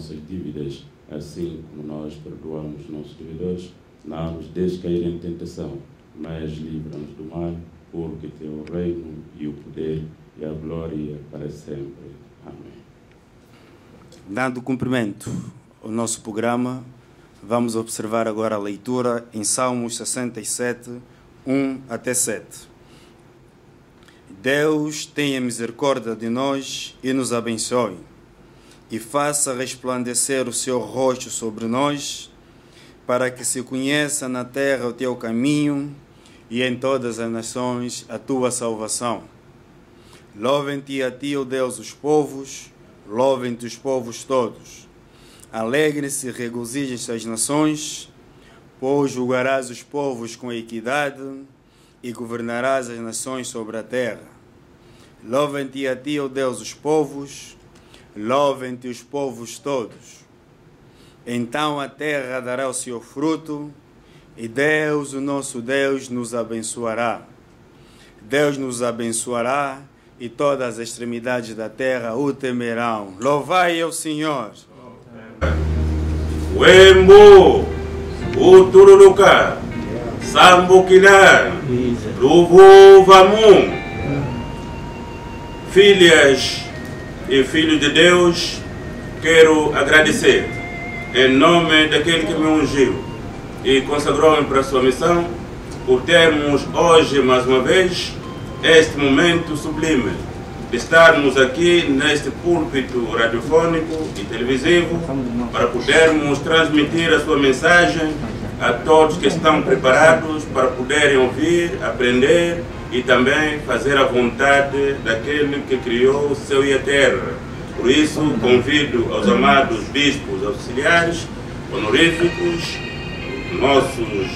nossas dívidas, assim como nós perdoamos nossos devedores. Não nos deixe cair em tentação, mas livra-nos do mal, porque teu reino e o poder e a glória para sempre. Amém. Dando cumprimento ao nosso programa, vamos observar agora a leitura em Salmos 67, 1 até 7. Deus tenha misericórdia de nós e nos abençoe e faça resplandecer o seu rosto sobre nós, para que se conheça na terra o teu caminho e em todas as nações a tua salvação. Louvem-te a ti, ó oh Deus, os povos, louvem-te os povos todos. Alegre-se e regozijem-se as nações, pois julgarás os povos com equidade e governarás as nações sobre a terra. Louvem-te a ti, ó oh Deus, os povos, Louvem-te os povos todos. Então a terra dará o seu fruto, e Deus, o nosso Deus, nos abençoará. Deus nos abençoará, e todas as extremidades da terra o temerão. Louvai ao Senhor. Wembo, Utururuca, Luvu, Luvuvamu, filhas e Filho de Deus, quero agradecer, em nome daquele que me ungiu e consagrou-me para a sua missão, por termos hoje, mais uma vez, este momento sublime de estarmos aqui neste púlpito radiofónico e televisivo para podermos transmitir a sua mensagem a todos que estão preparados para poderem ouvir, aprender e também fazer a vontade daquele que criou o céu e a terra. Por isso, convido aos amados bispos auxiliares, honoríficos, nossos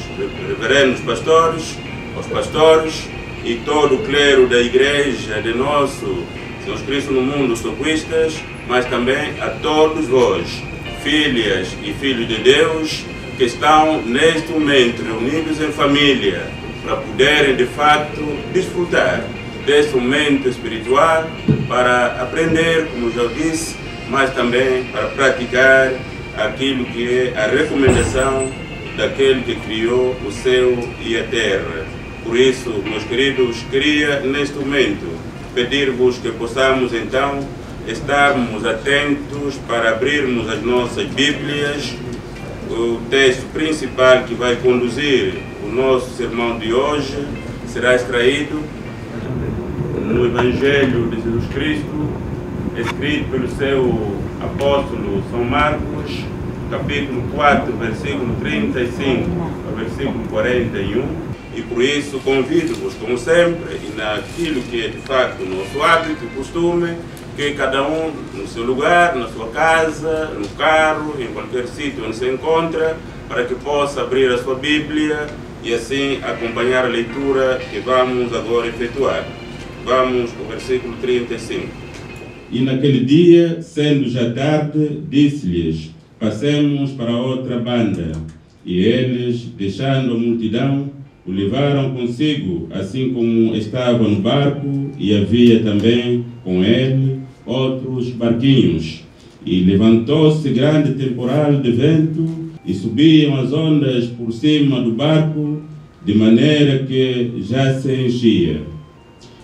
reverendos pastores, aos pastores e todo o clero da Igreja de nosso Senhor Cristo no mundo, socorristas, mas também a todos vós, filhas e filhos de Deus, que estão neste momento reunidos em família para poderem de facto desfrutar desse momento espiritual, para aprender, como já disse, mas também para praticar aquilo que é a recomendação daquele que criou o céu e a terra. Por isso, meus queridos, queria neste momento pedir-vos que possamos então estarmos atentos para abrirmos as nossas Bíblias, o texto principal que vai conduzir o nosso sermão de hoje será extraído no Evangelho de Jesus Cristo, escrito pelo seu apóstolo São Marcos, capítulo 4, versículo 35 ao versículo 41. E por isso convido-vos, como sempre, e naquilo que é de facto nosso hábito e costume, que cada um no seu lugar, na sua casa, no carro, em qualquer sítio onde se encontra, para que possa abrir a sua Bíblia e assim acompanhar a leitura que vamos agora efetuar. Vamos ao versículo 35. E naquele dia, sendo já tarde, disse-lhes: Passemos para outra banda. E eles, deixando a multidão, o levaram consigo, assim como estava no barco, e havia também com ele outros barquinhos. E levantou-se grande temporal de vento, e subiam as ondas por cima do barco, de maneira que já se enchia.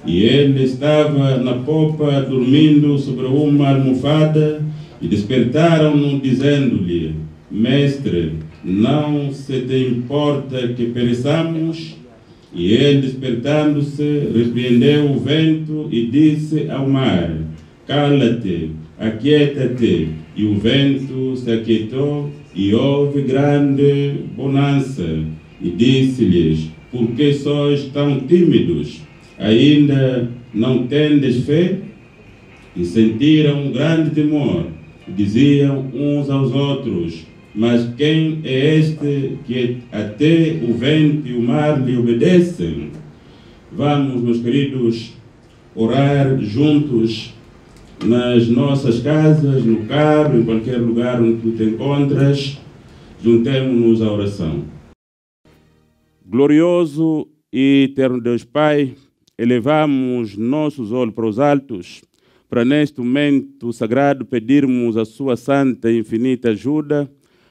E ele estava na popa dormindo sobre uma almofada, e despertaram-no, dizendo-lhe: Mestre, não se te importa que pereçamos? E ele, despertando-se, repreendeu o vento e disse ao mar: Cala-te, aquieta-te. E o vento se aquietou e houve grande bonança, e disse-lhes: Por que sois tão tímidos? Ainda não tendes fé? E sentiram um grande temor, e diziam uns aos outros: Mas quem é este que até o vento e o mar lhe obedecem? Vamos, meus queridos, orar juntos nas nossas casas, no carro, em qualquer lugar onde tu te encontras, juntemos-nos à oração. Glorioso e eterno Deus Pai, elevamos nossos olhos para os altos, para neste momento sagrado pedirmos a Sua santa e infinita ajuda,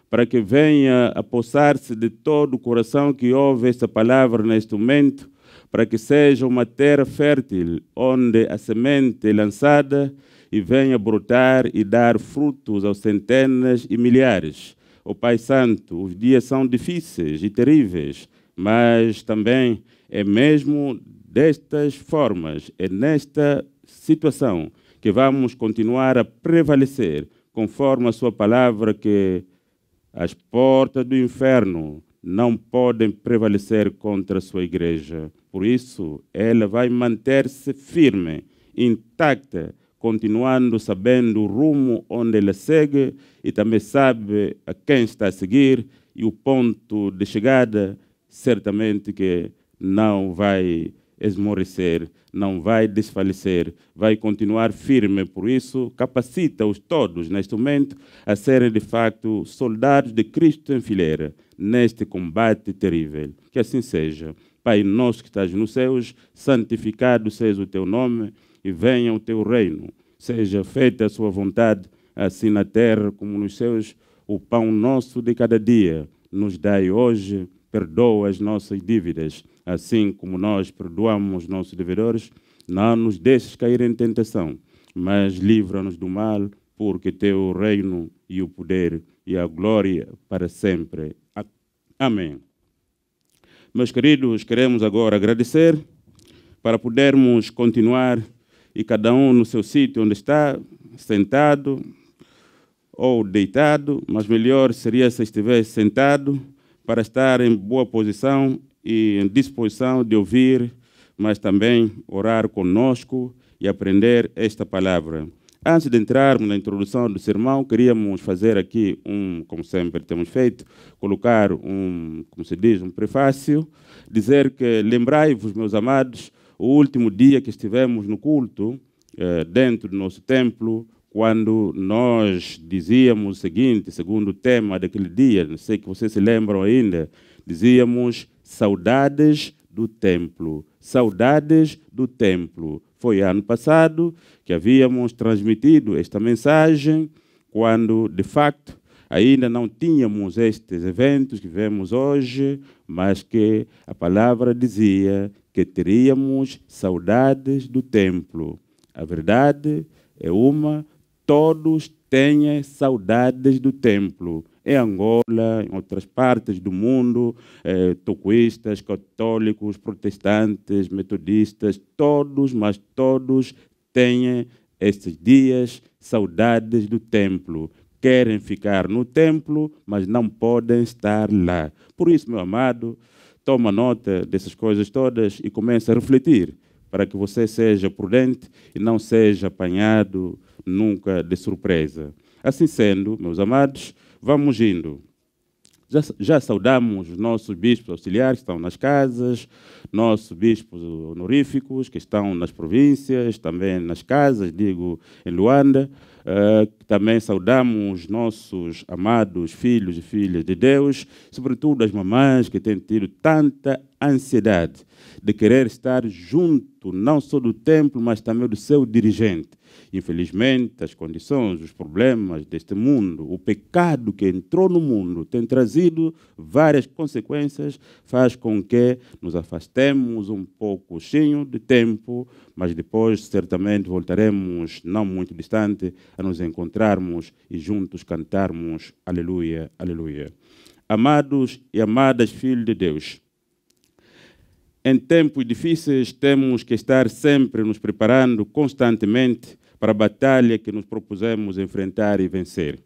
para que venha a possar-se de todo o coração que ouve esta palavra neste momento, para que seja uma terra fértil, onde a semente é lançada e venha brotar e dar frutos aos centenas e milhares. O Pai Santo, os dias são difíceis e terríveis, mas também é mesmo destas formas, é nesta situação que vamos continuar a prevalecer, conforme a Sua palavra, que as portas do inferno não podem prevalecer contra a Sua igreja. Por isso, ela vai manter-se firme, intacta, continuando sabendo o rumo onde ele segue e também sabe a quem está a seguir e o ponto de chegada, certamente que não vai esmorecer, não vai desfalecer, vai continuar firme. Por isso, capacita-os todos, neste momento, a serem de facto soldados de Cristo em fileira, neste combate terrível. Que assim seja. Pai nosso que estás nos céus, santificado seja o teu nome e venha o teu reino. Seja feita a sua vontade, assim na terra como nos céus. O pão nosso de cada dia nos dai hoje, perdoa as nossas dívidas, assim como nós perdoamos os nossos devedores. Não nos deixes cair em tentação, mas livra-nos do mal, porque teu reino e o poder e a glória para sempre. Amém. Meus queridos, queremos agora agradecer para podermos continuar e cada um no seu sítio onde está, sentado ou deitado, mas melhor seria se estivesse sentado para estar em boa posição e em disposição de ouvir, mas também orar conosco e aprender esta palavra. Antes de entrarmos na introdução do sermão, queríamos fazer aqui um, como sempre temos feito, colocar um, como se diz, um prefácio, dizer que lembrai-vos, meus amados, o último dia que estivemos no culto, eh, dentro do nosso templo, quando nós dizíamos o seguinte, segundo o tema daquele dia, não sei que vocês se lembram ainda, dizíamos saudades do templo, saudades do templo. Foi ano passado que havíamos transmitido esta mensagem, quando de facto ainda não tínhamos estes eventos que vemos hoje, mas que a palavra dizia que teríamos saudades do templo. A verdade é uma, todos têm saudades do templo. Em Angola, em outras partes do mundo, eh, tocuistas, católicos, protestantes, metodistas, todos, mas todos têm esses dias saudades do templo querem ficar no templo, mas não podem estar lá. Por isso, meu amado, toma nota dessas coisas todas e começa a refletir para que você seja prudente e não seja apanhado nunca de surpresa. Assim sendo, meus amados, vamos indo. Já, já saudamos os nossos bispos auxiliares que estão nas casas, nossos bispos honoríficos que estão nas províncias, também nas casas, digo, em Luanda. Uh, também saudamos os nossos amados filhos e filhas de Deus, sobretudo as mamães que têm tido tanta ansiedade de querer estar junto, não só do templo, mas também do seu dirigente. Infelizmente, as condições, os problemas deste mundo, o pecado que entrou no mundo, tem trazido várias consequências, faz com que nos afastemos um pouco de tempo, mas depois certamente voltaremos, não muito distante, a nos encontrarmos e juntos cantarmos Aleluia, Aleluia. Amados e amadas, filhos de Deus, em tempos difíceis, temos que estar sempre nos preparando constantemente para a batalha que nos propusemos enfrentar e vencer.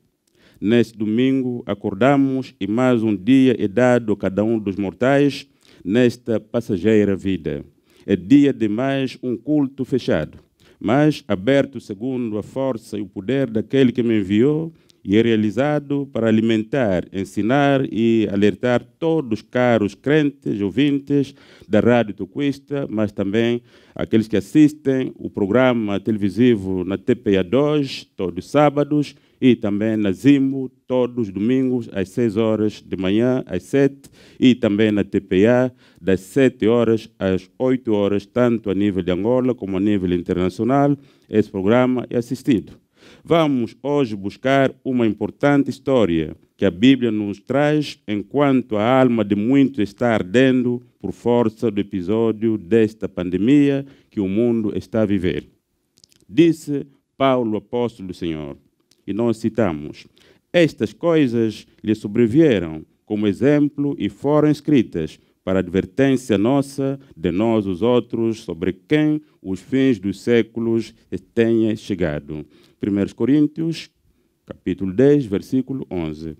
Neste domingo, acordamos e mais um dia é dado a cada um dos mortais nesta passageira vida. É dia de mais um culto fechado, mas aberto segundo a força e o poder daquele que me enviou e é realizado para alimentar, ensinar e alertar todos os caros crentes, ouvintes da Rádio Tucuista, mas também aqueles que assistem o programa televisivo na TPA2, todos os sábados, e também na Zimo, todos os domingos, às 6 horas de manhã, às 7, e também na TPA, das 7 horas às 8 horas, tanto a nível de Angola como a nível internacional. Esse programa é assistido. Vamos hoje buscar uma importante história que a Bíblia nos traz enquanto a alma de muitos está ardendo por força do episódio desta pandemia que o mundo está a viver. Disse Paulo, apóstolo do Senhor, e nós citamos: Estas coisas lhe sobrevieram como exemplo e foram escritas para advertência nossa, de nós os outros, sobre quem os fins dos séculos tenha chegado. 1 Coríntios, capítulo 10, versículo 11.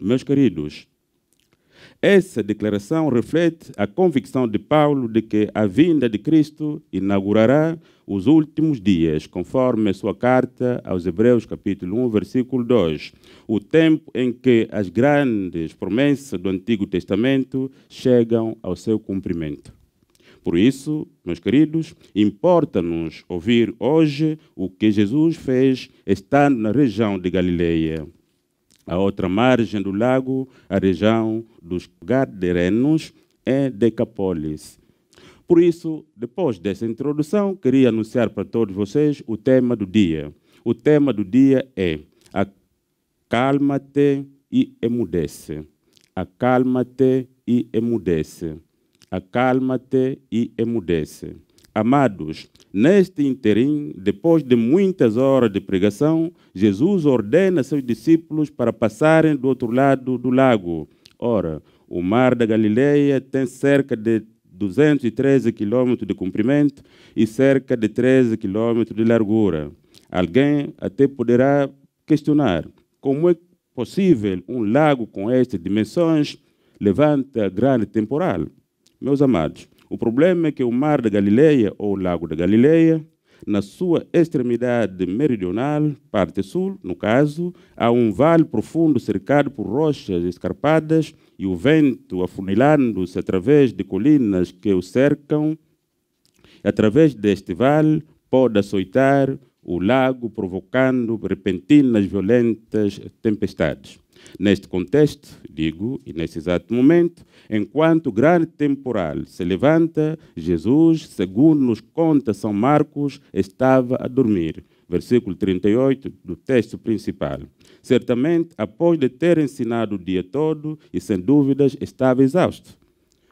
Meus queridos, essa declaração reflete a convicção de Paulo de que a vinda de Cristo inaugurará os últimos dias, conforme sua carta aos Hebreus, capítulo 1, versículo 2, o tempo em que as grandes promessas do Antigo Testamento chegam ao seu cumprimento. Por isso, meus queridos, importa-nos ouvir hoje o que Jesus fez estando na região de Galileia. A outra margem do lago, a região dos Gadarenos, é Decapolis. Por isso, depois dessa introdução, queria anunciar para todos vocês o tema do dia. O tema do dia é Acalma-te e emudece. Acalma-te e emudece acalma-te e emudece. Amados, neste interim, depois de muitas horas de pregação, Jesus ordena seus discípulos para passarem do outro lado do lago. Ora, o mar da Galileia tem cerca de 213 quilômetros de comprimento e cerca de 13 quilômetros de largura. Alguém até poderá questionar como é possível um lago com estas dimensões levanta grande temporal. Meus amados, o problema é que o Mar da Galileia, ou Lago da Galileia, na sua extremidade meridional, parte sul, no caso, há um vale profundo cercado por rochas escarpadas e o vento, afunilando-se através de colinas que o cercam, através deste vale, pode açoitar o lago, provocando repentinas, violentas tempestades. Neste contexto, digo, e neste exato momento, enquanto o grande temporal se levanta, Jesus, segundo nos conta São Marcos, estava a dormir. Versículo 38 do texto principal. Certamente, após de ter ensinado o dia todo, e sem dúvidas, estava exausto.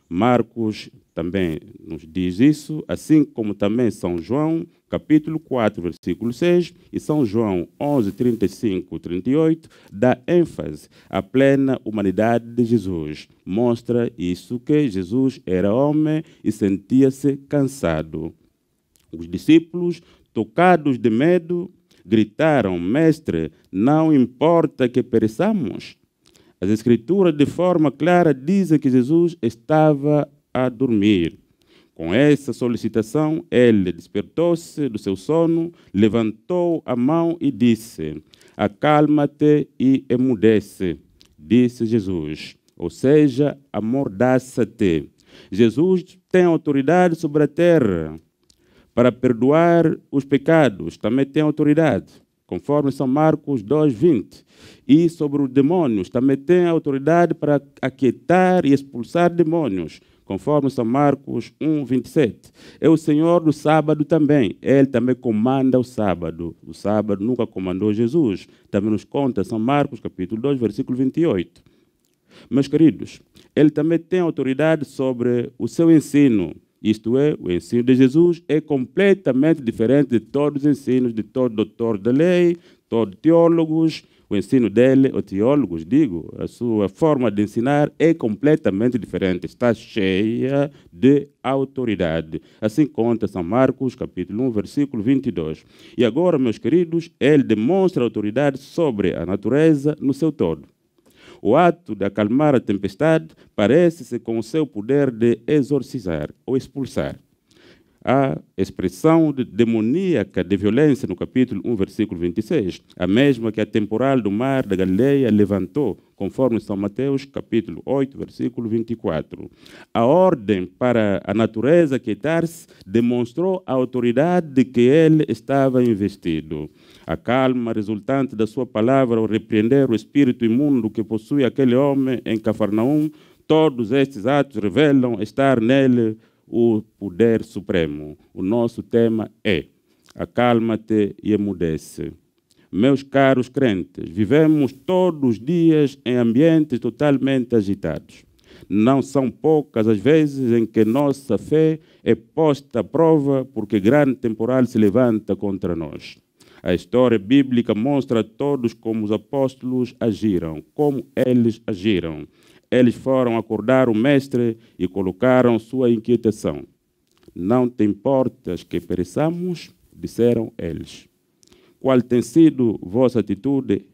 Marcos também nos diz isso, assim como também São João, capítulo 4, versículo 6, e São João 11, 35, 38, dá ênfase à plena humanidade de Jesus. Mostra isso que Jesus era homem e sentia-se cansado. Os discípulos, tocados de medo, gritaram: Mestre, não importa que pereçamos. As Escrituras, de forma clara, dizem que Jesus estava a dormir. Com essa solicitação, ele despertou-se do seu sono, levantou a mão e disse: Acalma-te e emudece, disse Jesus. Ou seja, amordaça-te. Jesus tem autoridade sobre a terra para perdoar os pecados, também tem autoridade, conforme São Marcos 2:20. E sobre os demônios, também tem autoridade para aquietar e expulsar demônios, conforme São Marcos 1, 27. É o Senhor do sábado também. Ele também comanda o sábado. O sábado nunca comandou Jesus. Também nos conta São Marcos, capítulo 2, versículo 28. Meus queridos, ele também tem autoridade sobre o seu ensino. Isto é, o ensino de Jesus é completamente diferente de todos os ensinos de todo doutor da lei, todos teólogos, o ensino dele, os teólogos, digo, a sua forma de ensinar é completamente diferente, está cheia de autoridade. Assim conta São Marcos, capítulo 1, versículo 22. E agora, meus queridos, ele demonstra autoridade sobre a natureza no seu todo. O ato de acalmar a tempestade parece-se com o seu poder de exorcizar ou expulsar a expressão de demoníaca de violência no capítulo 1, versículo 26, a mesma que a temporal do mar da Galileia levantou, conforme São Mateus, capítulo 8, versículo 24. A ordem para a natureza quietar-se demonstrou a autoridade de que ele estava investido. A calma resultante da sua palavra ao repreender o espírito imundo que possui aquele homem em Cafarnaum todos estes atos revelam estar nele o poder supremo. O nosso tema é Acalma-te e emudece. Meus caros crentes, vivemos todos os dias em ambientes totalmente agitados. Não são poucas as vezes em que nossa fé é posta à prova porque grande temporal se levanta contra nós. A história bíblica mostra a todos como os apóstolos agiram, como eles agiram. Eles foram acordar o mestre e colocaram sua inquietação. Não te importas que pereçamos? Disseram eles. Qual tem sido vossa atitude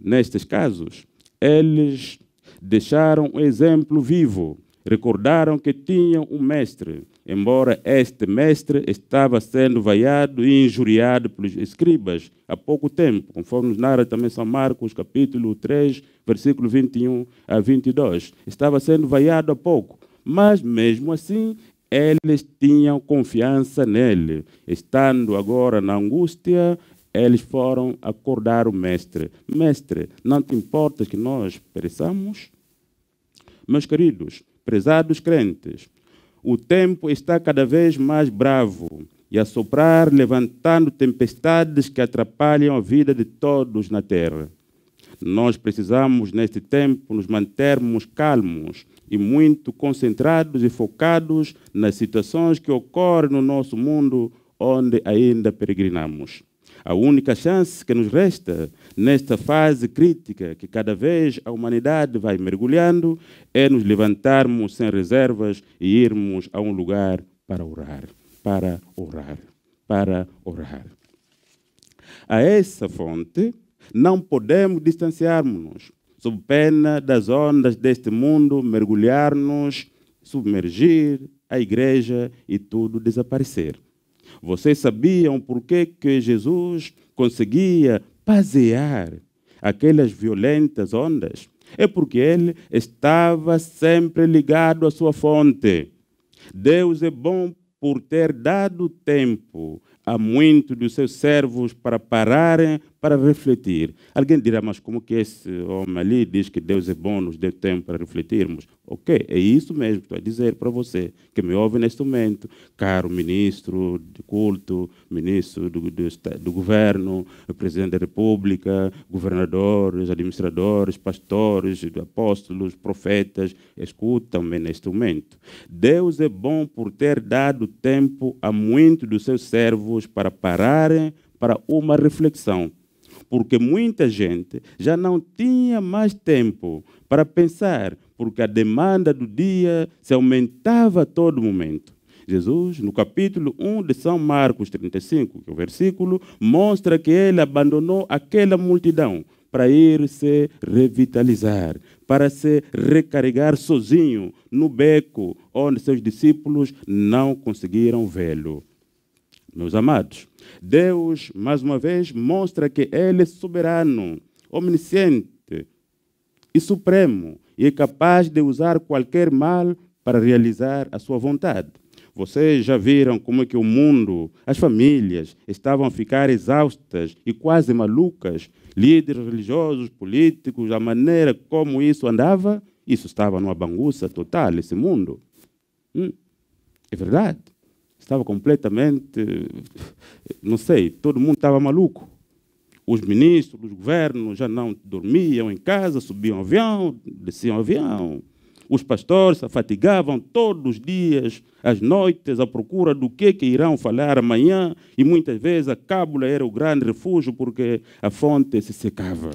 nestes casos? Eles deixaram um exemplo vivo Recordaram que tinham um mestre, embora este mestre estava sendo vaiado e injuriado pelos escribas há pouco tempo, conforme nos narra também São Marcos, capítulo 3, versículo 21 a 22. Estava sendo vaiado há pouco, mas mesmo assim eles tinham confiança nele. Estando agora na angústia, eles foram acordar o mestre. Mestre, não te importas que nós pereçamos? Meus queridos, Prezados crentes, o tempo está cada vez mais bravo e a soprar, levantando tempestades que atrapalham a vida de todos na terra. Nós precisamos, neste tempo, nos mantermos calmos e muito concentrados e focados nas situações que ocorrem no nosso mundo onde ainda peregrinamos. A única chance que nos resta nesta fase crítica que cada vez a humanidade vai mergulhando é nos levantarmos sem reservas e irmos a um lugar para orar, para orar, para orar. A essa fonte não podemos distanciarmos-nos, sob pena das ondas deste mundo mergulhar-nos, submergir a igreja e tudo desaparecer. Vocês sabiam por que, Jesus conseguia pasear aquelas violentas ondas? É porque ele estava sempre ligado à sua fonte. Deus é bom por ter dado tempo a muitos dos seus servos para pararem para refletir. Alguém dirá, mas como que esse homem ali diz que Deus é bom, nos deu tempo para refletirmos? Ok, é isso mesmo que estou a dizer para você, que me ouve neste momento, caro ministro de culto, ministro do, do, do governo, presidente da república, governadores, administradores, pastores, apóstolos, profetas, escutam-me neste momento. Deus é bom por ter dado tempo a muitos dos seus servos para pararem para uma reflexão porque muita gente já não tinha mais tempo para pensar, porque a demanda do dia se aumentava a todo momento. Jesus, no capítulo 1 de São Marcos 35, que é o versículo, mostra que ele abandonou aquela multidão para ir se revitalizar, para se recarregar sozinho no beco onde seus discípulos não conseguiram vê-lo meus amados, Deus, mais uma vez, mostra que Ele é soberano, omnisciente e supremo, e é capaz de usar qualquer mal para realizar a sua vontade. Vocês já viram como é que o mundo, as famílias, estavam a ficar exaustas e quase malucas? Líderes religiosos, políticos, a maneira como isso andava, isso estava numa bagunça total, esse mundo. Hum, é verdade estava completamente, não sei, todo mundo estava maluco. Os ministros, os governos já não dormiam em casa, subiam avião, desciam avião. Os pastores se fatigavam todos os dias, às noites, à procura do que, que irão falar amanhã, e muitas vezes a cábula era o grande refúgio porque a fonte se secava.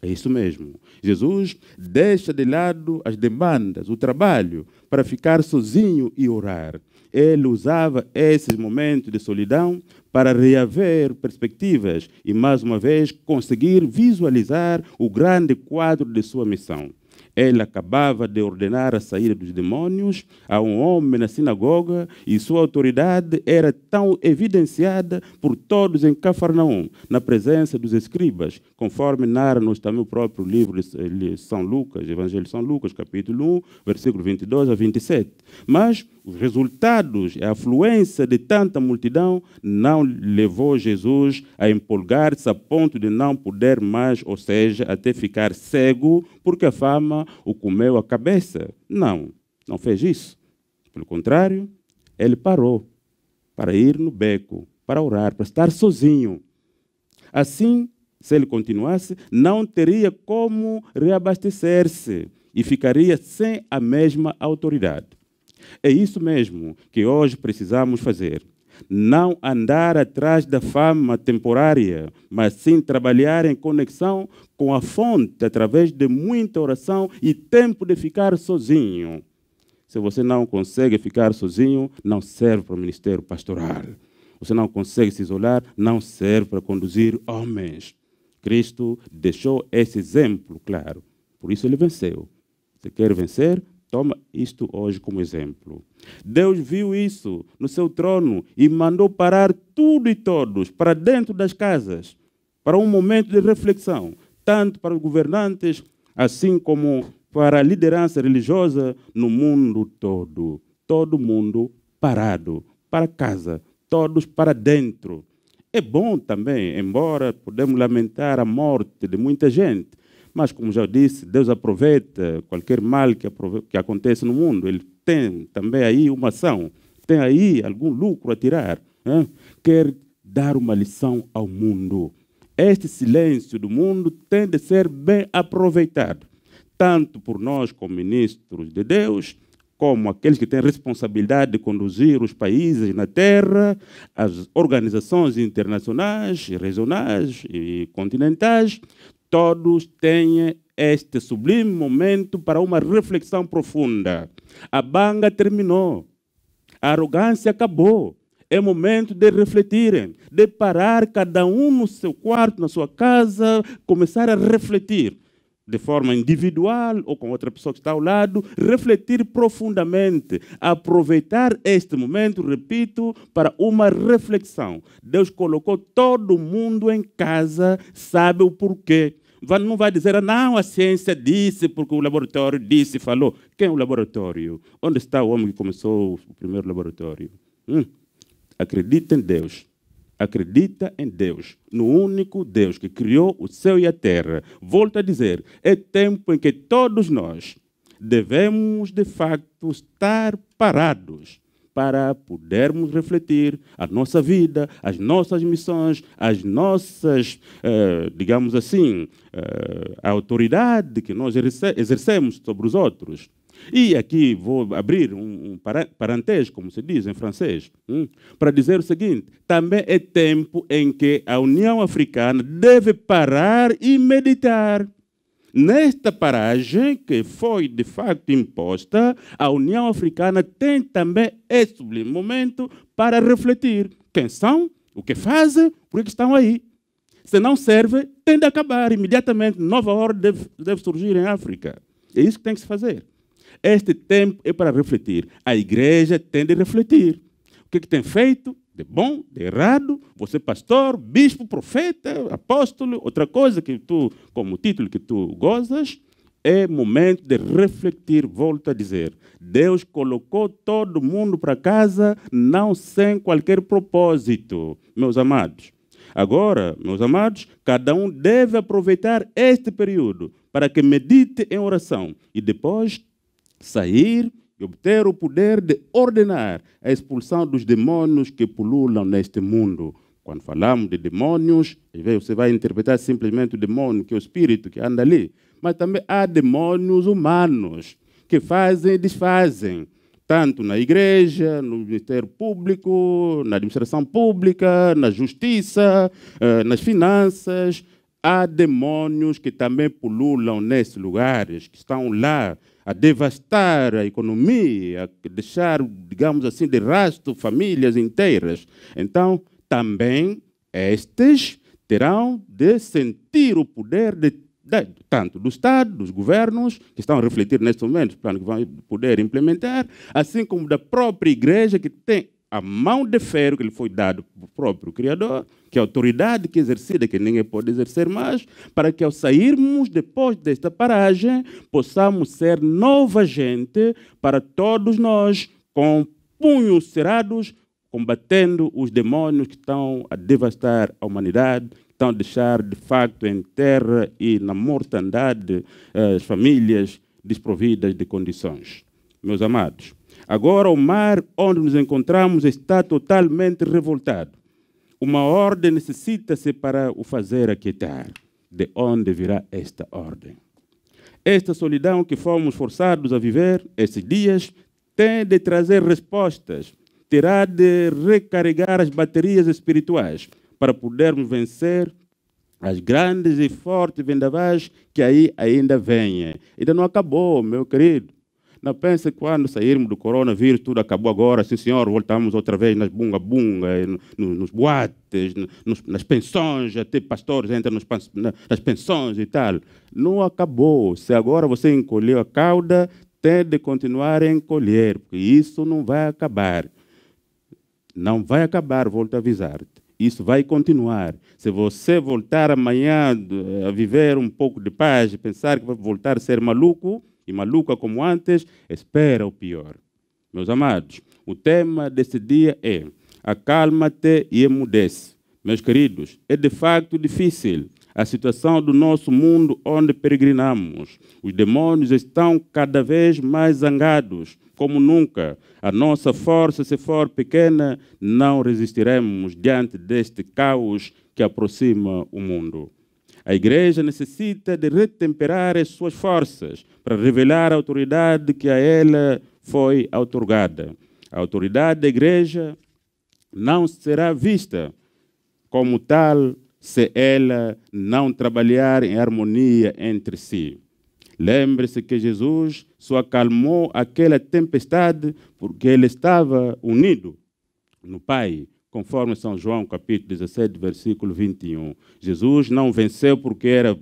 É isso mesmo. Jesus deixa de lado as demandas, o trabalho, para ficar sozinho e orar ele usava esses momentos de solidão para reaver perspectivas e, mais uma vez, conseguir visualizar o grande quadro de sua missão. Ele acabava de ordenar a saída dos demônios a um homem na sinagoga e sua autoridade era tão evidenciada por todos em Cafarnaum, na presença dos escribas, conforme narra-nos também o próprio livro de São Lucas, Evangelho de São Lucas, capítulo 1, versículo 22 a 27. Mas os resultados, a afluência de tanta multidão não levou Jesus a empolgar-se a ponto de não poder mais, ou seja, até ficar cego porque a fama o comeu a cabeça. Não, não fez isso. Pelo contrário, ele parou para ir no beco, para orar, para estar sozinho. Assim, se ele continuasse, não teria como reabastecer-se e ficaria sem a mesma autoridade. É isso mesmo que hoje precisamos fazer. Não andar atrás da fama temporária, mas sim trabalhar em conexão com a fonte através de muita oração e tempo de ficar sozinho. Se você não consegue ficar sozinho, não serve para o ministério pastoral. Você não consegue se isolar, não serve para conduzir homens. Cristo deixou esse exemplo claro. Por isso ele venceu. Você quer vencer? Toma isto hoje como exemplo. Deus viu isso no seu trono e mandou parar tudo e todos para dentro das casas, para um momento de reflexão, tanto para os governantes, assim como para a liderança religiosa no mundo todo. Todo mundo parado, para casa, todos para dentro. É bom também, embora podemos lamentar a morte de muita gente, mas, como já disse, Deus aproveita qualquer mal que, que acontece no mundo. Ele tem também aí uma ação, tem aí algum lucro a tirar. Né? Quer dar uma lição ao mundo. Este silêncio do mundo tem de ser bem aproveitado, tanto por nós, como ministros de Deus, como aqueles que têm responsabilidade de conduzir os países na Terra, as organizações internacionais, regionais e continentais, todos tenham este sublime momento para uma reflexão profunda. A banga terminou, a arrogância acabou. É momento de refletirem, de parar cada um no seu quarto, na sua casa, começar a refletir de forma individual ou com outra pessoa que está ao lado, refletir profundamente, aproveitar este momento, repito, para uma reflexão. Deus colocou todo mundo em casa, sabe o porquê. Não vai dizer, ah, não, a ciência disse, porque o laboratório disse, falou. Quem é o laboratório? Onde está o homem que começou o primeiro laboratório? Hum. Acredita em Deus acredita em Deus, no único Deus que criou o céu e a terra. Volto a dizer, é tempo em que todos nós devemos, de facto, estar parados para podermos refletir a nossa vida, as nossas missões, as nossas, eh, digamos assim, eh, a autoridade que nós exercemos sobre os outros. E aqui vou abrir um, um como se diz em francês, hum, para dizer o seguinte: também é tempo em que a União Africana deve parar e meditar. Nesta paragem, que foi de facto imposta, a União Africana tem também este momento para refletir quem são, o que fazem, por que estão aí. Se não serve, tem de acabar imediatamente. Nova ordem deve, deve surgir em África. É isso que tem que se fazer. Este tempo é para refletir. A igreja tem de refletir. O que, é que tem feito? De bom, de errado, você pastor, bispo, profeta, apóstolo, outra coisa que tu, como título que tu gozas, é momento de refletir. Volto a dizer, Deus colocou todo mundo para casa, não sem qualquer propósito, meus amados. Agora, meus amados, cada um deve aproveitar este período para que medite em oração e depois sair e obter o poder de ordenar a expulsão dos demônios que pululam neste mundo. Quando falamos de demônios, você vai interpretar simplesmente o demônio, que é o espírito que anda ali. Mas também há demônios humanos que fazem e desfazem, tanto na igreja, no Ministério Público, na administração pública, na justiça, eh, nas finanças. Há demônios que também pululam nesses lugares, que estão lá a devastar a economia, a deixar, digamos assim, de rastro famílias inteiras. Então, também estes terão de sentir o poder de, de, tanto do Estado, dos governos, que estão a refletir neste momento o plano que vão poder implementar, assim como da própria Igreja, que tem a mão de ferro que lhe foi dado pelo próprio Criador, que é a autoridade que é exercida, que ninguém pode exercer mais, para que ao sairmos depois desta paragem, possamos ser nova gente para todos nós, com punhos cerrados, combatendo os demônios que estão a devastar a humanidade, que estão a deixar, de facto, em terra e na mortandade eh, as famílias desprovidas de condições. Meus amados, Agora o mar onde nos encontramos está totalmente revoltado. Uma ordem necessita-se para o fazer aquietar. De onde virá esta ordem? Esta solidão que fomos forçados a viver esses dias tem de trazer respostas, terá de recarregar as baterias espirituais para podermos vencer as grandes e fortes vendavais que aí ainda vêm. Ainda não acabou, meu querido. Não pensa quando sairmos do coronavírus, tudo acabou agora, sim senhor, voltamos outra vez nas bunga-bunga, eh, nos, nos boates, nos, nas pensões, até pastores entram nos, nas pensões e tal. Não acabou. Se agora você encolheu a cauda, tem de continuar a encolher, porque isso não vai acabar. Não vai acabar, volto a avisar-te. Isso vai continuar. Se você voltar amanhã eh, a viver um pouco de paz, pensar que vai voltar a ser maluco, e maluca como antes, espera o pior. Meus amados, o tema deste dia é Acalma-te e emudece. Meus queridos, é de facto difícil a situação do nosso mundo onde peregrinamos. Os demônios estão cada vez mais zangados, como nunca. A nossa força, se for pequena, não resistiremos diante deste caos que aproxima o mundo. A Igreja necessita de retemperar as suas forças para revelar a autoridade que a ela foi outorgada. A autoridade da Igreja não será vista como tal se ela não trabalhar em harmonia entre si. Lembre-se que Jesus só acalmou aquela tempestade porque ele estava unido no Pai conforme São João, capítulo 17, versículo 21. Jesus não venceu porque era,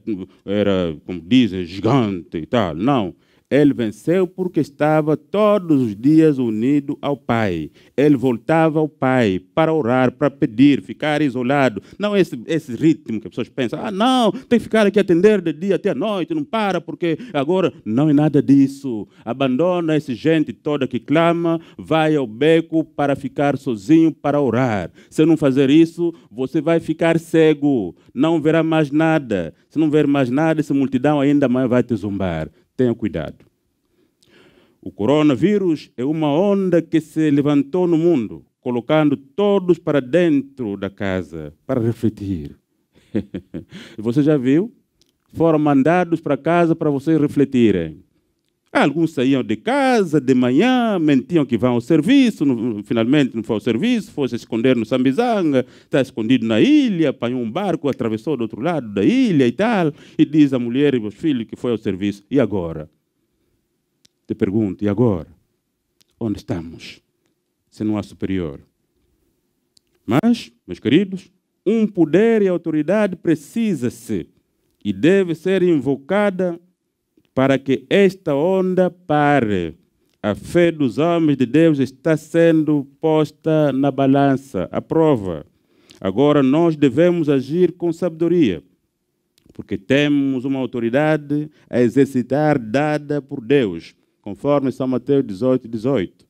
era como dizem, gigante e tal. Não. Ele venceu porque estava todos os dias unido ao Pai. Ele voltava ao Pai para orar, para pedir, ficar isolado. Não esse, esse ritmo que as pessoas pensam: ah, não, tem que ficar aqui atender de dia até a noite, não para, porque agora não é nada disso. Abandona essa gente toda que clama, vai ao beco para ficar sozinho para orar. Se não fazer isso, você vai ficar cego, não verá mais nada. Se não ver mais nada, essa multidão ainda mais vai te zumbar. Tenha cuidado. O coronavírus é uma onda que se levantou no mundo, colocando todos para dentro da casa para refletir. Você já viu? Foram mandados para casa para vocês refletirem. Alguns saíam de casa de manhã, mentiam que vão ao serviço, finalmente não foi ao serviço, foi se esconder no Sambizanga, está escondido na ilha, apanhou um barco, atravessou do outro lado da ilha e tal, e diz à mulher e aos filhos que foi ao serviço. E agora? Te pergunto, e agora? Onde estamos? Se não há superior. Mas, meus queridos, um poder e autoridade precisa-se e deve ser invocada para que esta onda pare. A fé dos homens de Deus está sendo posta na balança, à prova. Agora nós devemos agir com sabedoria, porque temos uma autoridade a exercitar dada por Deus, conforme São Mateus 18, 18.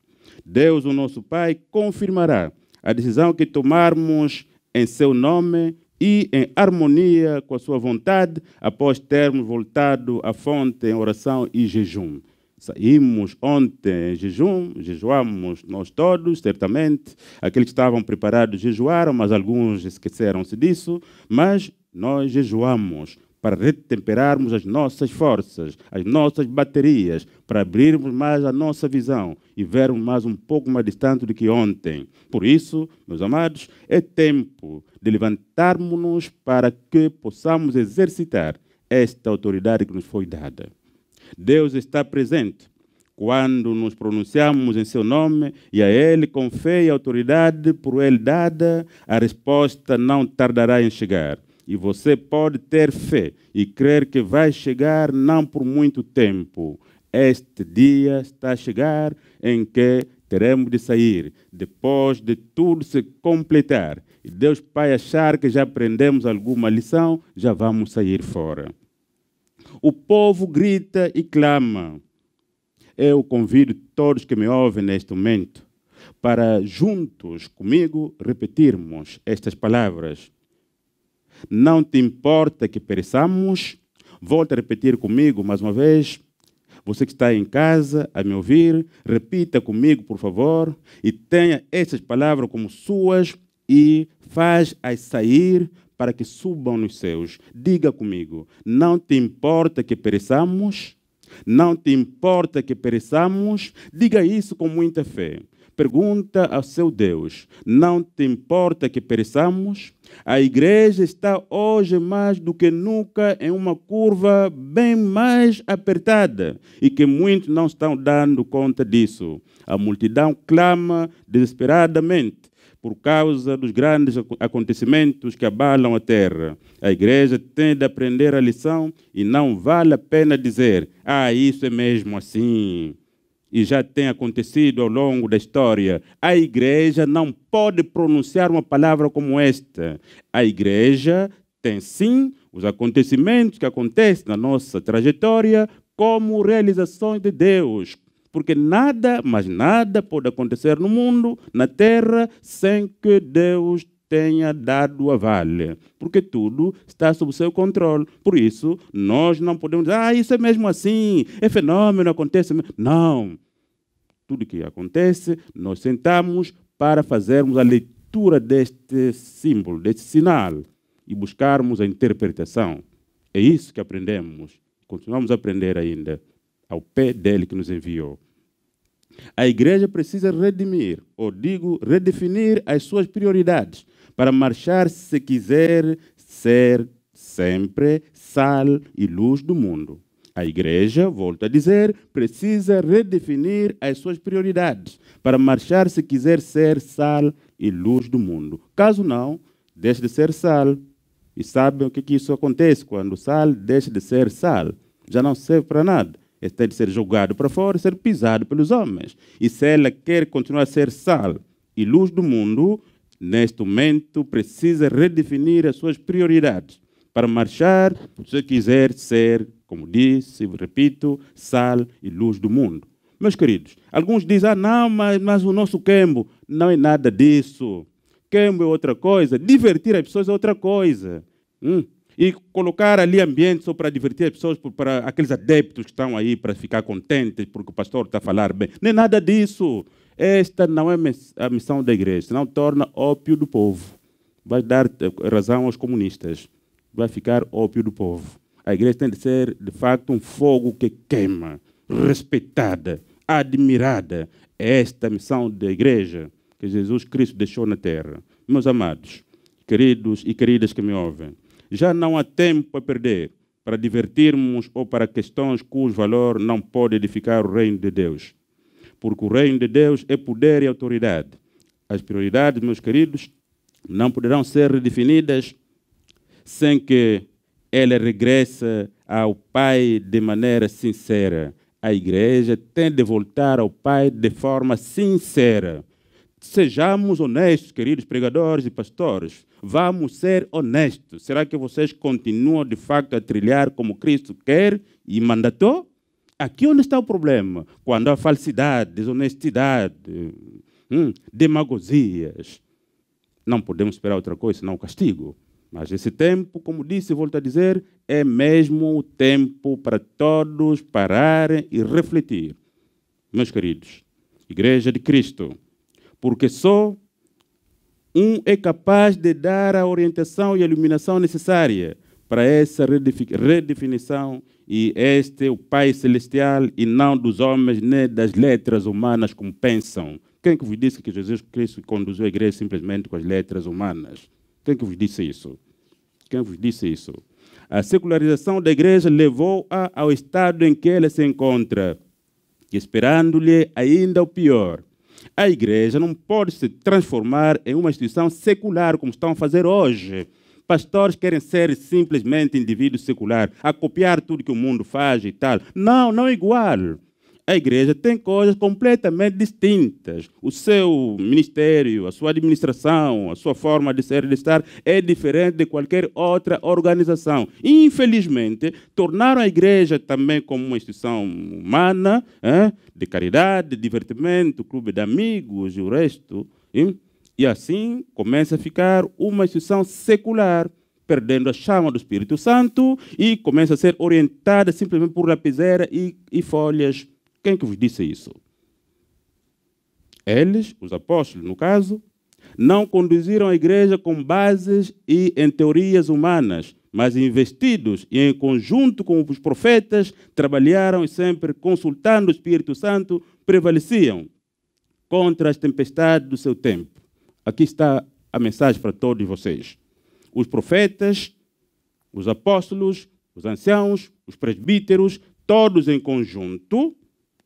Deus, o nosso Pai, confirmará a decisão que tomarmos em seu nome e em harmonia com a sua vontade, após termos voltado à fonte em oração e jejum. Saímos ontem em jejum, jejuamos nós todos, certamente. Aqueles que estavam preparados jejuaram, mas alguns esqueceram-se disso. Mas nós jejuamos para retemperarmos as nossas forças, as nossas baterias, para abrirmos mais a nossa visão e vermos mais um pouco mais distante do que ontem. Por isso, meus amados, é tempo de levantarmos-nos para que possamos exercitar esta autoridade que nos foi dada. Deus está presente quando nos pronunciamos em seu nome e a ele com fé e autoridade por ele dada, a resposta não tardará em chegar. E você pode ter fé e crer que vai chegar não por muito tempo. Este dia está a chegar em que teremos de sair, depois de tudo se completar. E Deus Pai achar que já aprendemos alguma lição, já vamos sair fora. O povo grita e clama. Eu convido todos que me ouvem neste momento para juntos comigo repetirmos estas palavras. Não te importa que pereçamos? Volta a repetir comigo mais uma vez. Você que está em casa a me ouvir, repita comigo, por favor, e tenha essas palavras como suas e faz-as sair para que subam nos céus. Diga comigo: não te importa que pereçamos? Não te importa que pereçamos? Diga isso com muita fé pergunta ao seu Deus: Não te importa que pereçamos? A igreja está hoje mais do que nunca em uma curva bem mais apertada e que muitos não estão dando conta disso. A multidão clama desesperadamente por causa dos grandes acontecimentos que abalam a terra. A igreja tem de aprender a lição e não vale a pena dizer: ah, isso é mesmo assim e já tem acontecido ao longo da história. A igreja não pode pronunciar uma palavra como esta. A igreja tem sim os acontecimentos que acontecem na nossa trajetória como realizações de Deus. Porque nada, mas nada pode acontecer no mundo, na terra, sem que Deus tenha dado a vale, porque tudo está sob seu controle. Por isso, nós não podemos dizer, ah, isso é mesmo assim, é fenômeno, acontece. Não, tudo o que acontece, nós sentamos para fazermos a leitura deste símbolo, deste sinal e buscarmos a interpretação. É isso que aprendemos. Continuamos a aprender ainda ao pé dele que nos enviou. A igreja precisa redimir, ou digo, redefinir as suas prioridades para marchar se quiser ser sempre sal e luz do mundo. A igreja, volto a dizer, precisa redefinir as suas prioridades para marchar se quiser ser sal e luz do mundo. Caso não, deixe de ser sal. E sabem o que, que isso acontece quando o sal deixa de ser sal? Já não serve para nada. Ele tem é de ser jogado para fora e ser pisado pelos homens. E se ela quer continuar a ser sal e luz do mundo, neste momento precisa redefinir as suas prioridades para marchar se quiser ser como disse repito, sal e luz do mundo. Meus queridos, alguns dizem, ah, não, mas, mas o nosso quembo não é nada disso. Quembo é outra coisa, divertir as pessoas é outra coisa. Hum? E colocar ali ambiente só para divertir as pessoas, para aqueles adeptos que estão aí para ficar contentes porque o pastor está a falar bem. Não é nada disso. Esta não é a missão da igreja, senão torna ópio do povo. Vai dar eh, razão aos comunistas. Vai ficar ópio do povo. A igreja tem de ser, de facto, um fogo que queima, respeitada, admirada. É esta missão da igreja que Jesus Cristo deixou na terra. Meus amados, queridos e queridas que me ouvem, já não há tempo a perder para divertirmos ou para questões cujo valor não pode edificar o reino de Deus. Porque o reino de Deus é poder e autoridade. As prioridades, meus queridos, não poderão ser redefinidas sem que ela regressa ao Pai de maneira sincera. A igreja tem de voltar ao Pai de forma sincera. Sejamos honestos, queridos pregadores e pastores. Vamos ser honestos. Será que vocês continuam de facto a trilhar como Cristo quer e mandatou? Aqui é onde está o problema. Quando há falsidade, desonestidade, hum, demagogias. Não podemos esperar outra coisa senão o castigo. Mas esse tempo, como disse e volto a dizer, é mesmo o tempo para todos pararem e refletir. Meus queridos, Igreja de Cristo, porque só um é capaz de dar a orientação e a iluminação necessária para essa redefinição e este é o Pai Celestial e não dos homens nem das letras humanas como pensam. Quem que vos disse que Jesus Cristo conduziu a igreja simplesmente com as letras humanas? Quem que vos disse isso? Campos disse isso. A secularização da igreja levou-a ao estado em que ela se encontra, esperando-lhe ainda o pior. A igreja não pode se transformar em uma instituição secular, como estão a fazer hoje. Pastores querem ser simplesmente indivíduos seculares, a copiar tudo que o mundo faz e tal. Não, não é igual a igreja tem coisas completamente distintas. O seu ministério, a sua administração, a sua forma de ser e de estar é diferente de qualquer outra organização. Infelizmente, tornaram a igreja também como uma instituição humana, hein? de caridade, de divertimento, clube de amigos e o resto. Hein? Hum, e assim começa a ficar uma instituição secular perdendo a chama do Espírito Santo e começa a ser orientada simplesmente por lapiseira e, e folhas quem que vos disse isso? Eles, os apóstolos, no caso, não conduziram a igreja com bases e em teorias humanas, mas investidos e em conjunto com os profetas, trabalharam e sempre consultando o Espírito Santo, prevaleciam contra as tempestades do seu tempo. Aqui está a mensagem para todos vocês. Os profetas, os apóstolos, os anciãos, os presbíteros, todos em conjunto,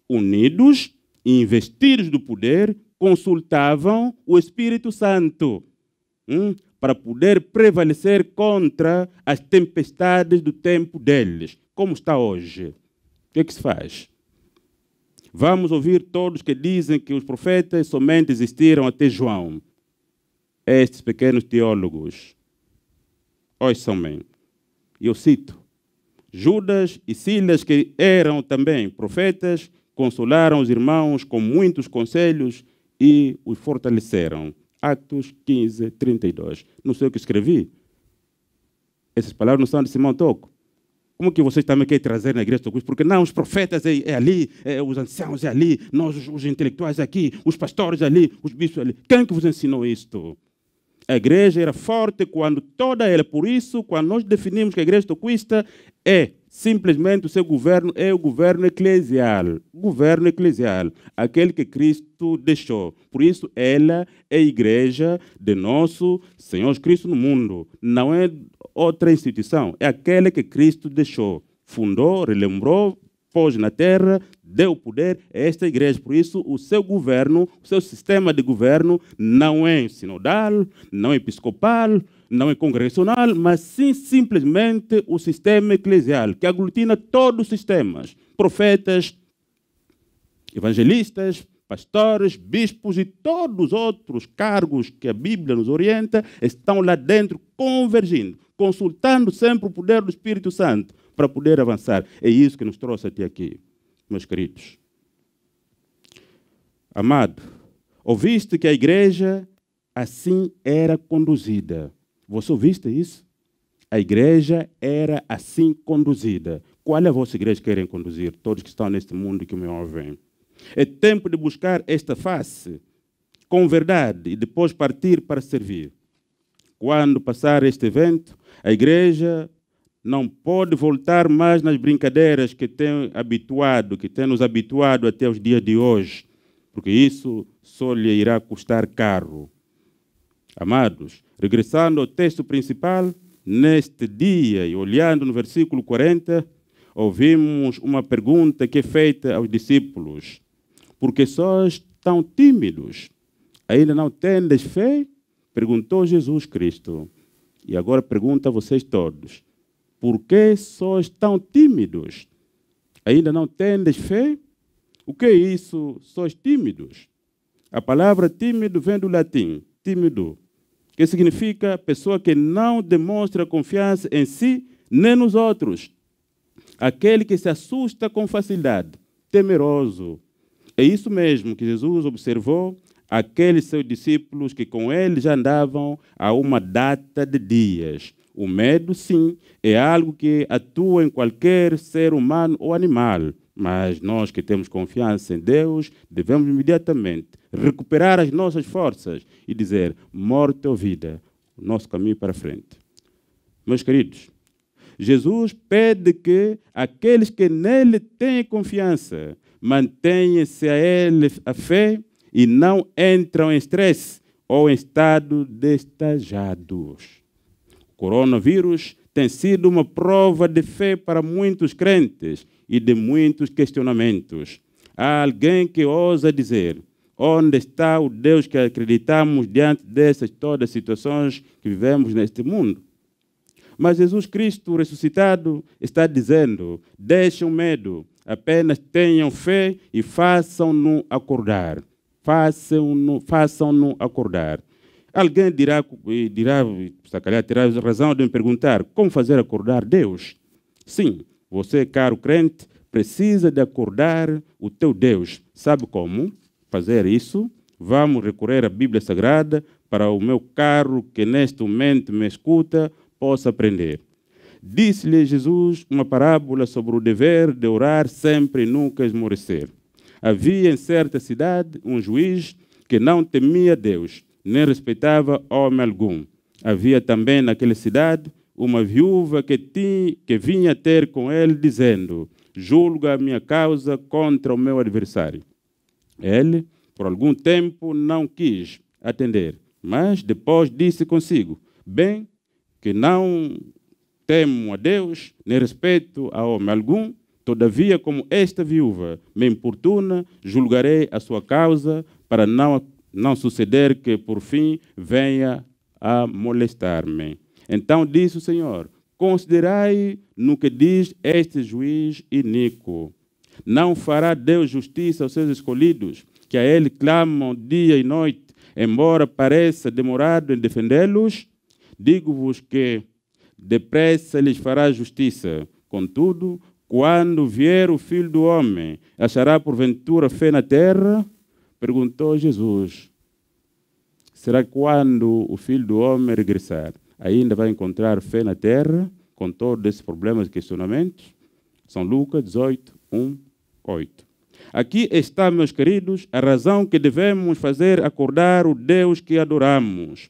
unidos investidos do poder, consultavam o Espírito Santo hum, para poder prevalecer contra as tempestades do tempo deles, como está hoje. O que é que se faz? Vamos ouvir todos que dizem que os profetas somente existiram até João. Estes pequenos teólogos. São bem. Eu cito: Judas e Silas, que eram também profetas, consolaram os irmãos com muitos conselhos e os fortaleceram. Atos 15, 32. Não sei o que escrevi. Essas palavras não são de Simão Toco. Como que vocês também querem trazer na igreja de Cristo? Porque não, os profetas é, é ali, é, os anciãos é ali, nós, os, os, intelectuais é aqui, os pastores é ali, os bispos é ali. Quem que vos ensinou isto? a igreja era forte quando toda ela. Por isso, quando nós definimos que a igreja toquista é simplesmente o seu governo, é o governo eclesial. Governo eclesial, aquele que Cristo deixou. Por isso, ela é a igreja de nosso Senhor Cristo no mundo. Não é outra instituição, é aquela que Cristo deixou. Fundou, relembrou, pôs na terra, deu poder a esta igreja. Por isso, o seu governo, o seu sistema de governo, não é sinodal, não é episcopal, não é congregacional, mas sim simplesmente o sistema eclesial, que aglutina todos os sistemas: profetas, evangelistas, pastores, bispos e todos os outros cargos que a Bíblia nos orienta estão lá dentro convergindo, consultando sempre o poder do Espírito Santo para poder avançar. É isso que nos trouxe até aqui, meus queridos. Amado, ouviste que a igreja assim era conduzida. Você ouviste isso? A igreja era assim conduzida. Qual é a vossa igreja que querem conduzir? Todos que estão neste mundo e que me ouvem. É tempo de buscar esta face com verdade e depois partir para servir. Quando passar este evento, a igreja não pode voltar mais nas brincadeiras que tem habituado, que tem nos habituado até os dias de hoje, porque isso só lhe irá custar caro. Amados, regressando ao texto principal, neste dia e olhando no versículo 40, ouvimos uma pergunta que é feita aos discípulos: Por que sois tão tímidos? Ainda não tendes fé? Perguntou Jesus Cristo. E agora pergunta a vocês todos: por que sois tão tímidos? Ainda não tendes fé? O que é isso? Sois tímidos. A palavra tímido vem do latim, tímido, que significa pessoa que não demonstra confiança em si nem nos outros. Aquele que se assusta com facilidade, temeroso. É isso mesmo que Jesus observou aqueles seus discípulos que com ele já andavam há uma data de dias. O medo, sim, é algo que atua em qualquer ser humano ou animal. Mas nós que temos confiança em Deus, devemos imediatamente recuperar as nossas forças e dizer: morte ou vida, o nosso caminho para frente. Meus queridos, Jesus pede que aqueles que nele têm confiança mantenham-se a ele a fé e não entram em estresse ou em estado destajados coronavírus tem sido uma prova de fé para muitos crentes e de muitos questionamentos. Há alguém que ousa dizer: onde está o Deus que acreditamos diante dessas todas as situações que vivemos neste mundo? Mas Jesus Cristo ressuscitado está dizendo: deixem o medo, apenas tenham fé e façam-no acordar. Façam-no façam acordar. Alguém dirá, eh, dirá se calhar terá razão de me perguntar como fazer acordar Deus. Sim, você, caro crente, precisa de acordar o teu Deus. Sabe como fazer isso? Vamos recorrer à Bíblia Sagrada para o meu caro que neste momento me escuta possa aprender. Disse-lhe Jesus uma parábola sobre o dever de orar sempre e nunca esmorecer. Havia em certa cidade um juiz que não temia Deus nem respeitava homem algum. Havia também naquela cidade uma viúva que, tinha, que vinha ter com ele, dizendo: Julga a minha causa contra o meu adversário. Ele, por algum tempo, não quis atender, mas depois disse consigo: Bem, que não temo a Deus, nem respeito a homem algum, todavia, como esta viúva me importuna, julgarei a sua causa para não não suceder que por fim venha a molestar-me. Então disse o Senhor: Considerai no que diz este juiz iníquo. Não fará Deus justiça aos seus escolhidos, que a ele clamam dia e noite, embora pareça demorado em defendê-los? Digo-vos que depressa lhes fará justiça. Contudo, quando vier o filho do homem, achará porventura fé na terra? Perguntou Jesus: Será que quando o filho do homem regressar, ainda vai encontrar fé na terra, com todos esses problemas e questionamentos? São Lucas 18, 1, 8. Aqui está, meus queridos, a razão que devemos fazer acordar o Deus que adoramos.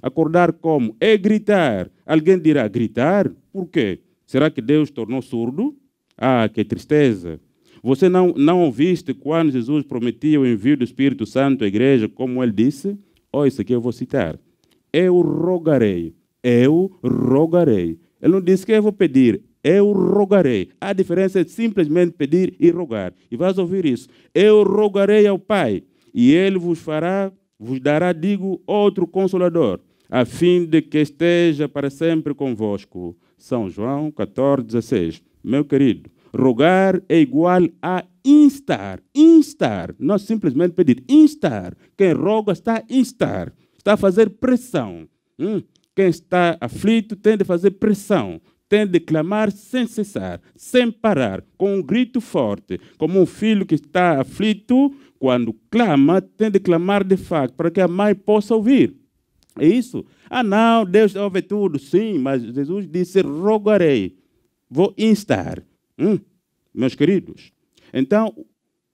Acordar como? É gritar. Alguém dirá, gritar? Por quê? Será que Deus tornou surdo? Ah, que tristeza! Você não, não ouviste quando Jesus prometia o envio do Espírito Santo à igreja, como ele disse? Olha, isso aqui eu vou citar. Eu rogarei, eu rogarei. Ele não disse que eu vou pedir, eu rogarei. A diferença é simplesmente pedir e rogar. E vais ouvir isso. Eu rogarei ao Pai, e ele vos fará, vos dará, digo, outro consolador, a fim de que esteja para sempre convosco. São João 14, 16. Meu querido, Rogar é igual a instar. Instar. Não simplesmente pedir. Instar. Quem roga está a instar. Está a fazer pressão. Hum? Quem está aflito tem de fazer pressão. Tem de clamar sem cessar, sem parar, com um grito forte. Como um filho que está aflito, quando clama, tem de clamar de facto, para que a mãe possa ouvir. É isso? Ah, não, Deus ouve tudo, sim, mas Jesus disse: rogarei, vou instar. Hum, meus queridos, então,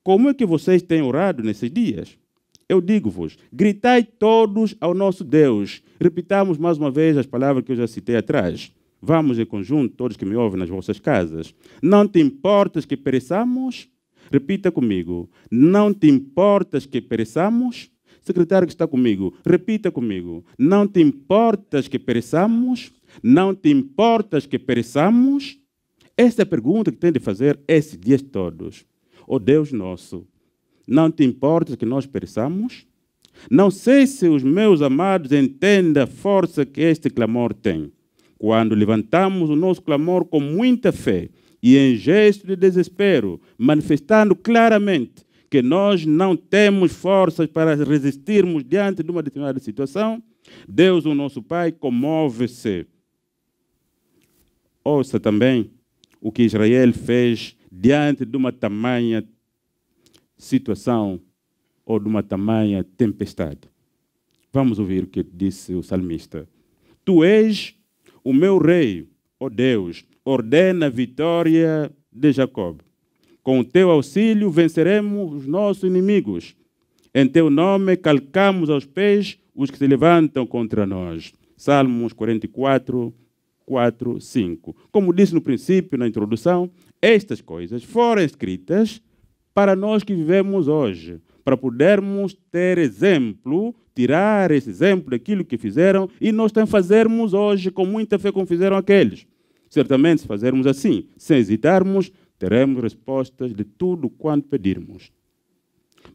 como é que vocês têm orado nesses dias? Eu digo-vos: gritai todos ao nosso Deus. Repitamos mais uma vez as palavras que eu já citei atrás. Vamos em conjunto, todos que me ouvem nas vossas casas. Não te importas que pereçamos? Repita comigo. Não te importas que pereçamos? Secretário que está comigo, repita comigo. Não te importas que pereçamos? Não te importas que pereçamos? Esta é a pergunta que tem de fazer esses dias todos. Ó oh Deus nosso, não te importa que nós pereçamos? Não sei se os meus amados entendem a força que este clamor tem. Quando levantamos o nosso clamor com muita fé e em gesto de desespero, manifestando claramente que nós não temos forças para resistirmos diante de uma determinada situação, Deus, o nosso Pai, comove-se. Ouça também o que Israel fez diante de uma tamanha situação ou de uma tamanha tempestade. Vamos ouvir o que disse o salmista. Tu és o meu rei, ó oh Deus, ordena a vitória de Jacob. Com o teu auxílio venceremos os nossos inimigos. Em teu nome calcamos aos pés os que se levantam contra nós. Salmos 44, 4, 5. Como disse no princípio, na introdução, estas coisas foram escritas para nós que vivemos hoje, para podermos ter exemplo, tirar esse exemplo daquilo que fizeram e nós também fazermos hoje com muita fé como fizeram aqueles. Certamente, se fazermos assim, sem hesitarmos, teremos respostas de tudo quanto pedirmos.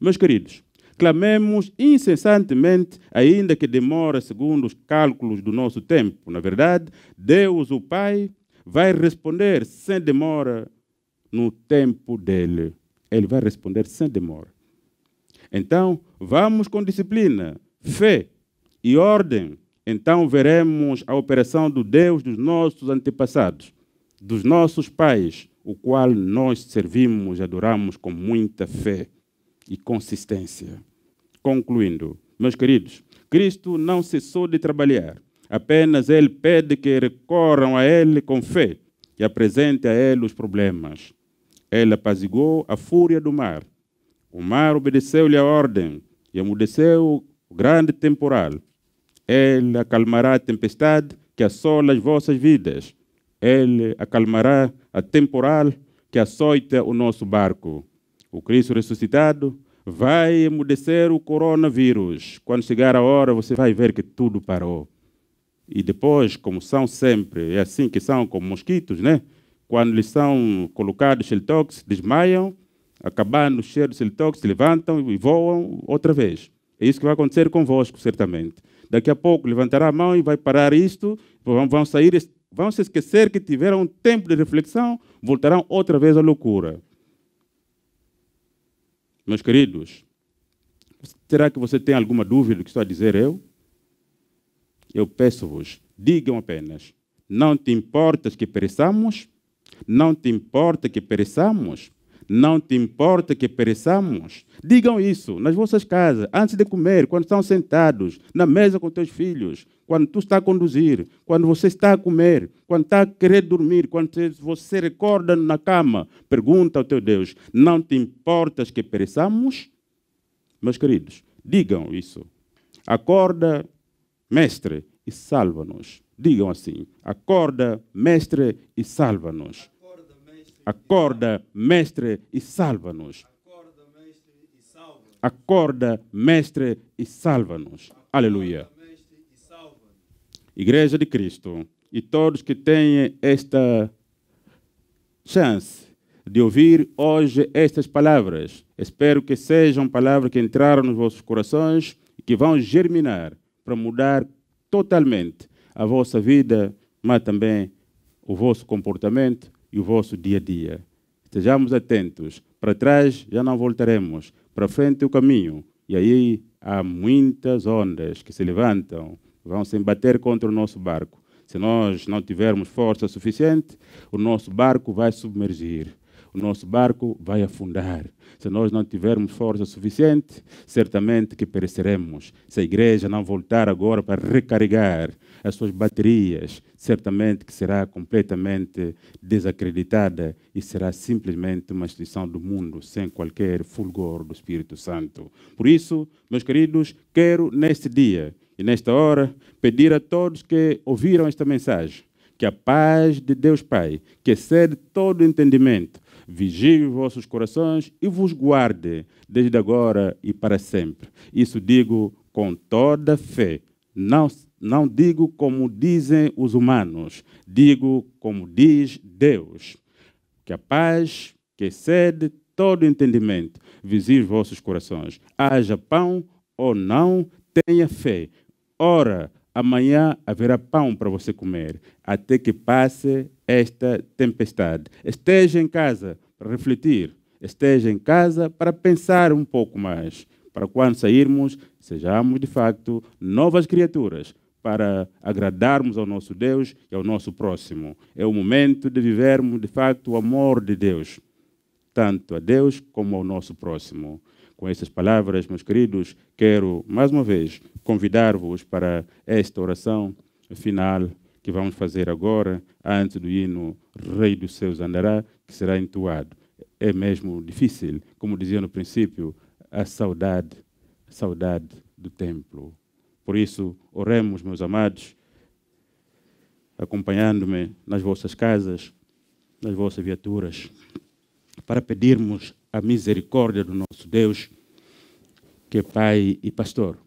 Meus queridos, clamemos incessantemente, ainda que demore segundo os cálculos do nosso tempo. Na verdade, Deus, o Pai, vai responder sem demora no tempo dele. Ele vai responder sem demora. Então, vamos com disciplina, fé e ordem. Então veremos a operação do Deus dos nossos antepassados, dos nossos pais, o qual nós servimos e adoramos com muita fé e consistência. Concluindo, meus queridos, Cristo não cessou de trabalhar, apenas Ele pede que recorram a Ele com fé e apresente a Ele os problemas. Ele apazigou a fúria do mar. O mar obedeceu-lhe a ordem e amudeceu o grande temporal. Ele acalmará a tempestade que assola as vossas vidas. Ele acalmará a temporal que açoita o nosso barco o Cristo ressuscitado vai emudecer o coronavírus. Quando chegar a hora, você vai ver que tudo parou. E depois, como são sempre, é assim que são como mosquitos, né? Quando eles são colocados xelitox, desmaiam, acabando o cheiro de xelitox, levantam e voam outra vez. É isso que vai acontecer convosco, certamente. Daqui a pouco levantará a mão e vai parar isto, vão, vão sair, vão se esquecer que tiveram um tempo de reflexão, voltarão outra vez à loucura. Meus queridos, será que você tem alguma dúvida do que estou a dizer eu? Eu peço-vos, digam apenas: não te importas que pereçamos? Não te importa que pereçamos? não te importa que pereçamos? Digam isso nas vossas casas, antes de comer, quando estão sentados, na mesa com teus filhos, quando tu está a conduzir, quando você está a comer, quando está a querer dormir, quando você recorda na cama. Pergunta ao teu Deus: Não te importas que pereçamos? Meus queridos, digam isso. Acorda, mestre, e salva-nos. Digam assim: Acorda, mestre, e salva-nos. Acorda, mestre, e salva-nos. Acorda, mestre, e salva-nos. Aleluia. Igreja de Cristo e todos que têm esta chance de ouvir hoje estas palavras, espero que sejam palavras que entraram nos vossos corações e que vão germinar para mudar totalmente a vossa vida, mas também o vosso comportamento e o vosso dia a dia. Estejamos atentos. Para trás já não voltaremos. Para frente o caminho. E aí há muitas ondas que se levantam, vão se embater contra o nosso barco. Se nós não tivermos força suficiente, o nosso barco vai submergir o nosso barco vai afundar. Se nós não tivermos força suficiente, certamente que pereceremos. Se a igreja não voltar agora para recarregar as suas baterias, certamente que será completamente desacreditada e será simplesmente uma instituição do mundo sem qualquer fulgor do Espírito Santo. Por isso, meus queridos, quero neste dia e nesta hora pedir a todos que ouviram esta mensagem que a paz de Deus Pai, que excede todo entendimento, vigie os vossos corações e vos guarde desde agora e para sempre. Isso digo com toda fé. Não, não digo como dizem os humanos, digo como diz Deus. Que a paz que excede todo entendimento vigie os vossos corações. Haja pão ou não, tenha fé. Ora, amanhã haverá pão para você comer, até que passe esta tempestade. Esteja em casa para refletir, esteja em casa para pensar um pouco mais, para quando sairmos, sejamos de facto novas criaturas, para agradarmos ao nosso Deus e ao nosso próximo. É o momento de vivermos de facto o amor de Deus, tanto a Deus como ao nosso próximo. Com essas palavras, meus queridos, quero mais uma vez convidar-vos para esta oração final que vamos fazer agora, antes do hino Rei dos Céus Andará, que será entoado. É mesmo difícil, como dizia no princípio, a saudade, a saudade do templo. Por isso, oremos, meus amados, acompanhando-me nas vossas casas, nas vossas viaturas, para pedirmos a misericórdia do nosso Deus, que é Pai e Pastor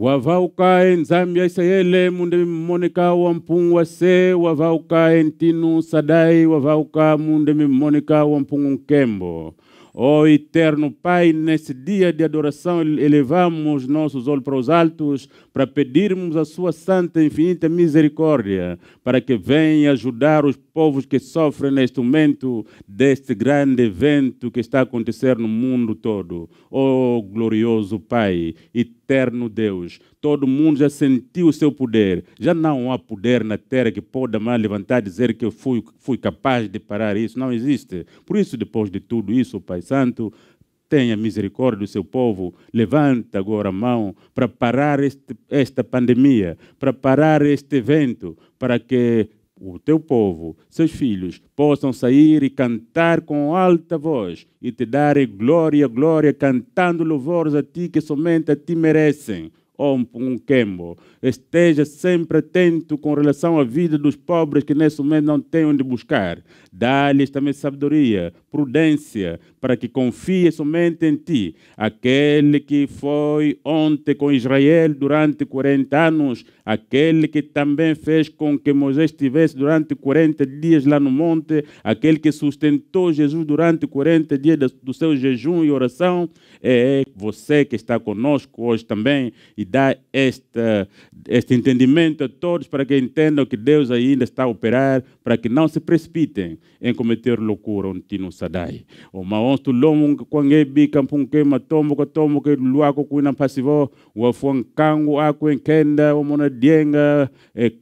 nzambi zamia isayele munde mimonika wampungu wase wavaukaen tinu sadai wavauka munde mimonika wampungu nkembo Ó oh, eterno Pai, nesse dia de adoração elevamos nossos olhos para os altos para pedirmos a Sua santa e infinita misericórdia, para que venha ajudar os povos que sofrem neste momento deste grande evento que está a acontecer no mundo todo. Oh, glorioso Pai, eterno Deus, todo mundo já sentiu o seu poder. Já não há poder na terra que pode mais levantar e dizer que eu fui, fui capaz de parar isso. Não existe. Por isso, depois de tudo isso, oh Pai Santo, tenha misericórdia do seu povo, levanta agora a mão para parar este, esta pandemia, para parar este evento, para que o teu povo, seus filhos, possam sair e cantar com alta voz e te darem glória, glória, cantando louvores a ti que somente a ti merecem ou um, um quembo. Esteja sempre atento com relação à vida dos pobres que nesse momento não têm onde buscar. Dá-lhes também sabedoria, prudência, para que confie somente em ti. Aquele que foi ontem com Israel durante 40 anos, aquele que também fez com que Moisés estivesse durante 40 dias lá no monte, aquele que sustentou Jesus durante 40 dias do seu jejum e oração, é você que está conosco hoje também e dá esta, este entendimento a todos para que entendam que Deus ainda está a operar, para que não se precipitem em cometer loucura onde não sadai. O maons tu lomo kwangebi kampunke matombo katomo ke luako kuina pasivo, wafuan kango ako enkenda, o monadienga,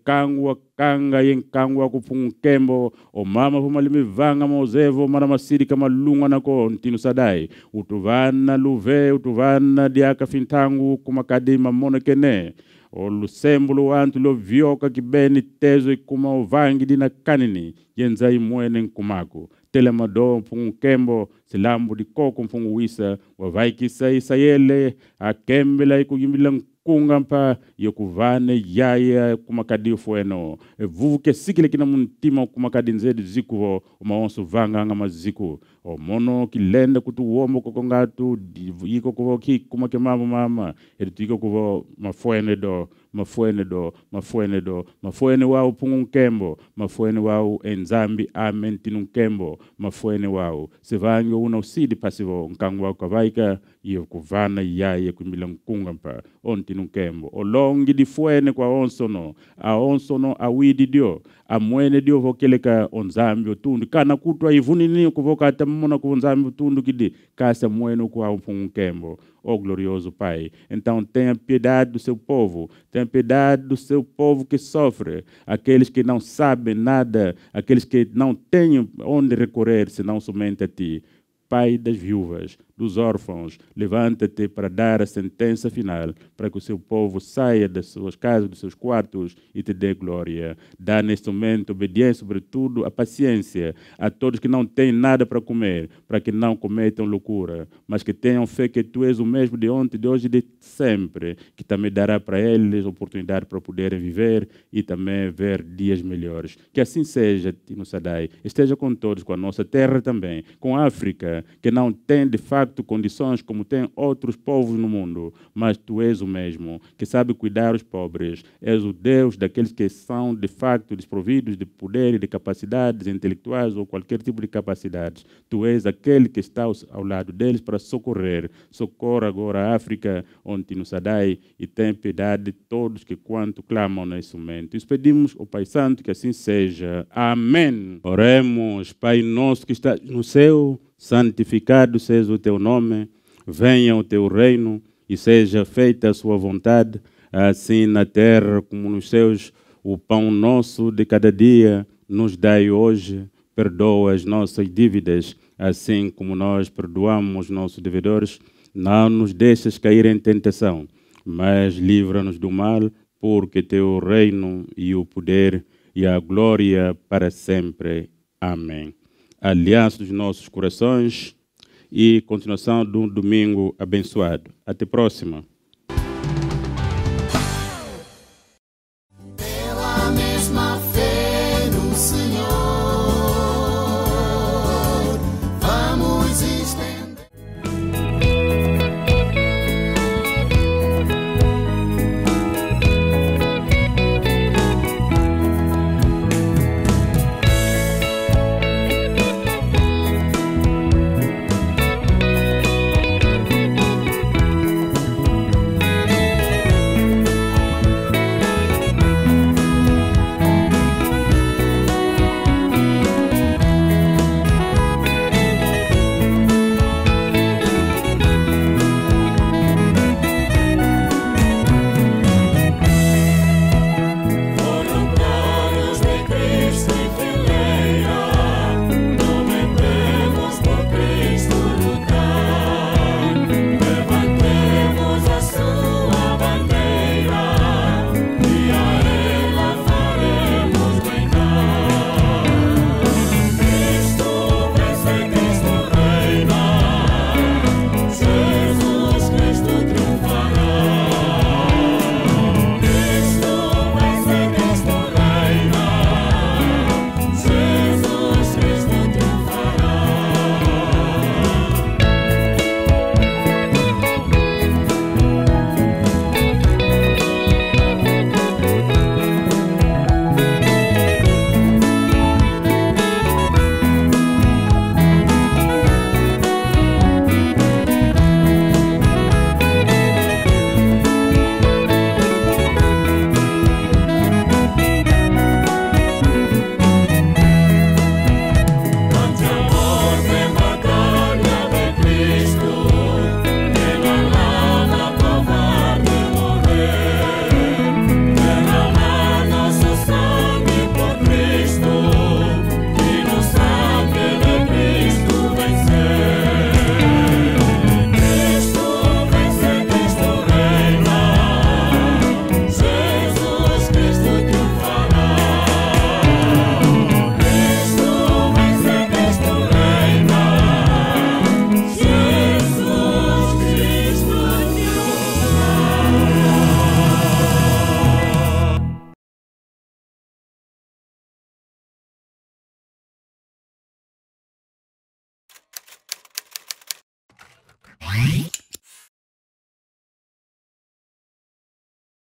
kango kanga yenkangwa kupungu nkembo omama pumalimivanga mozevo mara masirika malungwa nako ntinu sadai utuvana luve utuvana diaka fintangu kumakadima mono kene olusembu luwantu lovyoka kibeni tezo ikuma uvangi dina kanini yenza imwene nkumaku telemado mpungu kembo silambu dikoko mpungu wisa wavaikisa isayele akembela ikuyimbila kunga mpa yekuvane yaya kumakadi fueno evuke sikile kina muntima kumakadi nzedu zikuvo umaonso vanganga maziku o omono kilenda kutu uomo koko ngatu iko kuvo kuma ke mama mama edi tiko kuvo mafuene do mafuene do mafuene do mafuene wau pungu pungunkembo mafuene wau enzambi amen tinu tinunkembo mafuene wau sivange una usidi pasivo nkangu wau kavaika iyo kuvana yaye kumila nkunga mpa on tinu ontinunkembo olongi fuene kwa onsono a onsono awidi dio amwene dio vokeleka onzambi otundi kana kutwa ivunini kuvokata mona kunzame butundu kidi casa kwa um quembo ó oh, glorioso Pai. Então tenha piedade do seu povo, tenha piedade do seu povo que sofre, aqueles que não sabem nada, aqueles que não têm onde recorrer, senão somente a Ti. Pai das viúvas, dos órfãos. Levanta-te para dar a sentença final, para que o seu povo saia das suas casas, dos seus quartos e te dê glória. Dá neste momento obediência, sobretudo a paciência a todos que não têm nada para comer, para que não cometam loucura, mas que tenham fé que tu és o mesmo de ontem, de hoje e de sempre, que também dará para eles oportunidade para poderem viver e também ver dias melhores. Que assim seja, Tino Sadai. Esteja com todos, com a nossa terra também, com a África, que não tem de fato facto condições como tem outros povos no mundo, mas tu és o mesmo, que sabe cuidar os pobres. És o Deus daqueles que são de facto desprovidos de poder e de capacidades intelectuais ou qualquer tipo de capacidades. Tu és aquele que está ao lado deles para socorrer. Socorra agora a África, onde nos adai, e tem piedade de todos que quanto clamam nesse momento. Isso pedimos ao Pai Santo que assim seja. Amém. Oremos, Pai nosso que está no céu santificado seja o teu nome, venha o teu reino e seja feita a sua vontade, assim na terra como nos céus. O pão nosso de cada dia nos dai hoje, perdoa as nossas dívidas, assim como nós perdoamos nossos devedores. Não nos deixes cair em tentação, mas livra-nos do mal, porque teu reino e o poder e a glória para sempre. Amém aliança dos nossos corações e continuação de um domingo abençoado. Até a próxima.